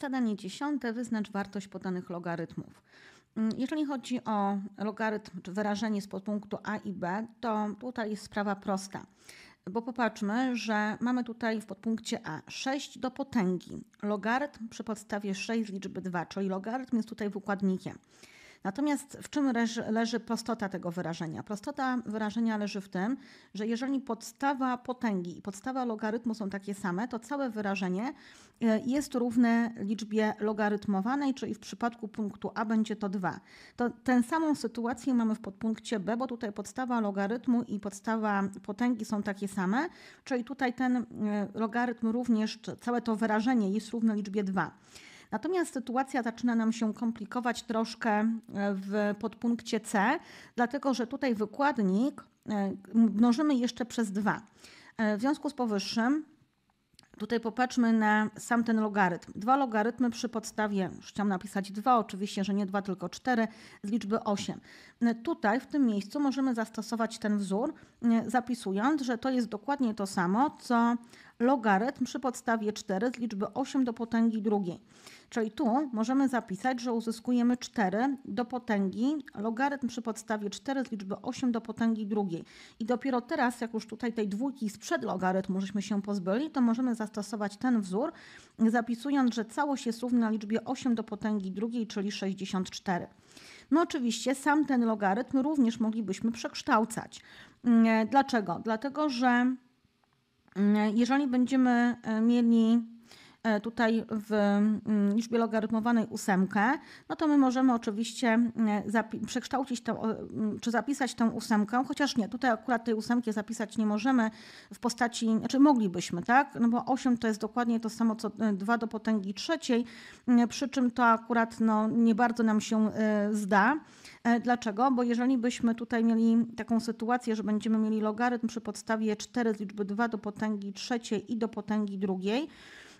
Zadanie dziesiąte. Wyznacz wartość podanych logarytmów. Mm, jeżeli chodzi o logarytm czy wyrażenie z podpunktu a i b, to tutaj jest sprawa prosta. Bo popatrzmy, że mamy tutaj w podpunkcie a 6 do potęgi. Logarytm przy podstawie 6 z liczby 2, czyli logarytm jest tutaj wykładnikiem. Natomiast w czym leży, leży prostota tego wyrażenia? Prostota wyrażenia leży w tym, że jeżeli podstawa potęgi i podstawa logarytmu są takie same, to całe wyrażenie e, jest równe liczbie logarytmowanej, czyli w przypadku punktu A będzie to 2. To tę samą sytuację mamy w podpunkcie B, bo tutaj podstawa logarytmu i podstawa potęgi są takie same, czyli tutaj ten e, logarytm również, całe to wyrażenie jest równe liczbie 2. Natomiast sytuacja zaczyna nam się komplikować troszkę e, w podpunkcie C, dlatego że tutaj wykładnik e, mnożymy jeszcze przez dwa. E, w związku z powyższym Tutaj popatrzmy na sam ten logarytm. Dwa logarytmy przy podstawie, chciałam napisać dwa, oczywiście, że nie dwa, tylko cztery, z liczby 8. Tutaj w tym miejscu możemy zastosować ten wzór, zapisując, że to jest dokładnie to samo, co logarytm przy podstawie 4 z liczby 8 do potęgi drugiej. Czyli tu możemy zapisać, że uzyskujemy 4 do potęgi logarytm przy podstawie 4 z liczby 8 do potęgi drugiej. I dopiero teraz, jak już tutaj tej dwójki sprzed logarytmu żeśmy się pozbyli, to możemy zastosować ten wzór, zapisując, że całość jest równa liczbie 8 do potęgi drugiej, czyli 64. No oczywiście sam ten logarytm również moglibyśmy przekształcać. Mm, e, dlaczego? Dlatego, że Mm, jeżeli będziemy e, mieli E, tutaj w liczbie mm, logarytmowanej ósemkę, no to my możemy oczywiście e, przekształcić tą, mm, czy zapisać tę ósemkę, chociaż nie, tutaj akurat tej ósemki zapisać nie możemy w postaci, znaczy moglibyśmy, tak? No bo 8 to jest dokładnie to samo co 2 e, do potęgi trzeciej, przy czym to akurat no, nie bardzo nam się zda. Dlaczego? Bo jeżeli byśmy tutaj mieli taką sytuację, że będziemy mieli logarytm przy podstawie 4 z liczby 2 do potęgi trzeciej i do potęgi drugiej,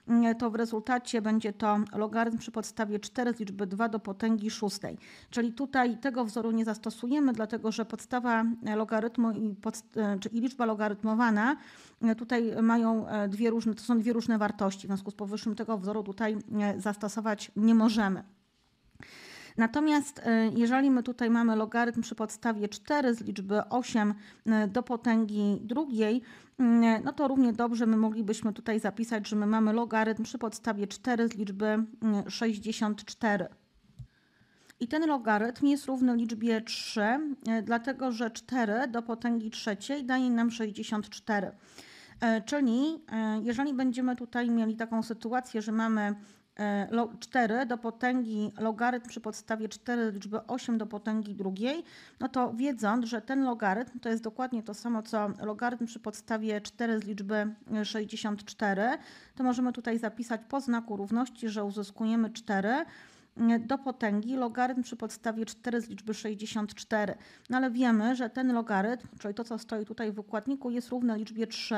Mm, to w rezultacie będzie to logarytm przy podstawie 4 z liczby 2 do potęgi 6. Czyli tutaj tego wzoru nie zastosujemy, dlatego że podstawa e, logarytmu i, podst- e, i liczba logarytmowana e, tutaj mają dwie różne, to są dwie różne wartości. W związku z powyższym tego wzoru tutaj zastosować nie możemy. Natomiast e, jeżeli my tutaj mamy logarytm przy podstawie 4 z liczby 8 e, do potęgi drugiej, mm, e, no to równie dobrze my moglibyśmy tutaj zapisać, że my mamy logarytm przy podstawie 4 z liczby 64. Mm, I ten logarytm jest równy liczbie 3, dlatego że 4 do potęgi trzeciej daje nam 64. Czyli jeżeli będziemy tutaj mieli taką sytuację, że mamy 4 e, do potęgi logarytm przy podstawie 4 liczby 8 do potęgi drugiej, no to wiedząc, że ten logarytm to jest dokładnie to samo co logarytm przy podstawie 4 z liczby 64, e, to możemy tutaj zapisać po znaku równości, że uzyskujemy 4 do potęgi logarytm przy podstawie 4 z liczby 64. No ale wiemy, że ten logarytm, czyli to co stoi tutaj w układniku, jest równe liczbie 3.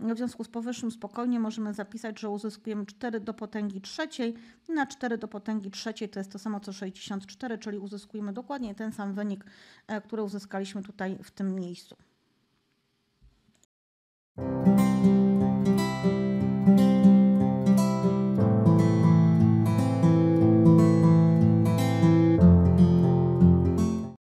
W związku z powyższym spokojnie możemy zapisać, że uzyskujemy 4 do potęgi trzeciej. Na 4 do potęgi trzeciej to jest to samo co 64, czyli uzyskujemy dokładnie ten sam wynik, e, który uzyskaliśmy tutaj w tym miejscu.